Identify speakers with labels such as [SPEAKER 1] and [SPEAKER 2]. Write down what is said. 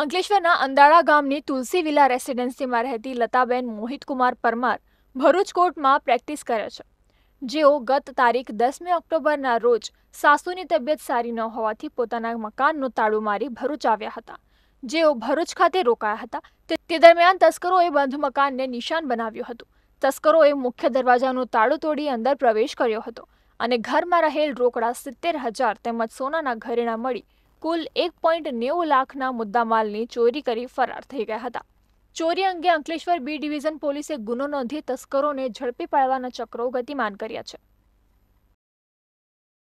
[SPEAKER 1] અંકલેશ્વરના અંદાળા ગામની તુલસી વિલા રેસિડેન્સીમાં રહેતી લતાબેન મોહિતકુમાર પરમાર ભરૂચ કોર્ટમાં પ્રેક્ટિસ કરે છે જેઓ ગત તારીખ દસમી ઓક્ટોબરના રોજ સાસુની તબિયત સારી ન હોવાથી પોતાના મકાનનું તાળું મારી ભરૂચ આવ્યા હતા જેઓ ભરૂચ ખાતે રોકાયા હતા તે દરમિયાન તસ્કરોએ બંધ મકાનને નિશાન બનાવ્યું હતું તસ્કરોએ મુખ્ય દરવાજાનું તાળું તોડી અંદર પ્રવેશ કર્યો હતો અને ઘરમાં રહેલ રોકડા સિત્તેર હજાર તેમજ સોનાના ઘરેણા મળી કુલ એક પોઈન્ટ નેવું લાખના મુદ્દામાલની ચોરી કરી ફરાર થઈ ગયા હતા ચોરી અંગે અંકલેશ્વર બી ડિવિઝન પોલીસે ગુનો નોંધી તસ્કરોને ઝડપી પાડવાના ચક્રો ગતિમાન કર્યા છે